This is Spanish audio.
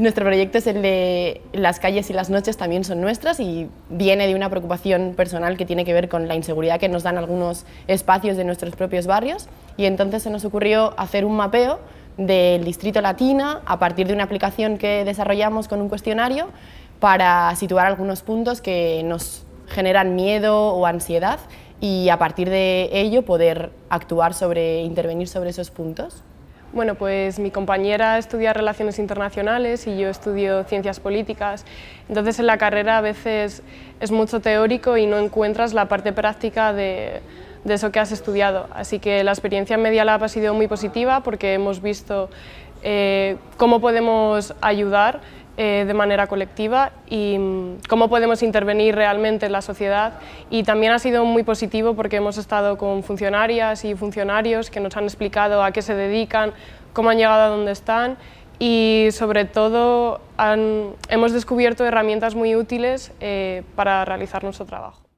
Nuestro proyecto es el de las calles y las noches también son nuestras y viene de una preocupación personal que tiene que ver con la inseguridad que nos dan algunos espacios de nuestros propios barrios y entonces se nos ocurrió hacer un mapeo del Distrito Latina a partir de una aplicación que desarrollamos con un cuestionario para situar algunos puntos que nos generan miedo o ansiedad y a partir de ello poder actuar sobre, intervenir sobre esos puntos. Bueno, pues mi compañera estudia Relaciones Internacionales y yo estudio Ciencias Políticas. Entonces en la carrera a veces es mucho teórico y no encuentras la parte práctica de, eso que has estudiado. Así que la experiencia en Media Lab ha sido muy positiva porque hemos visto eh, cómo podemos ayudar eh, de manera colectiva y mm, cómo podemos intervenir realmente en la sociedad. Y también ha sido muy positivo porque hemos estado con funcionarias y funcionarios que nos han explicado a qué se dedican, cómo han llegado a donde están y sobre todo hemos descubierto herramientas muy útiles eh, para realizar nuestro trabajo.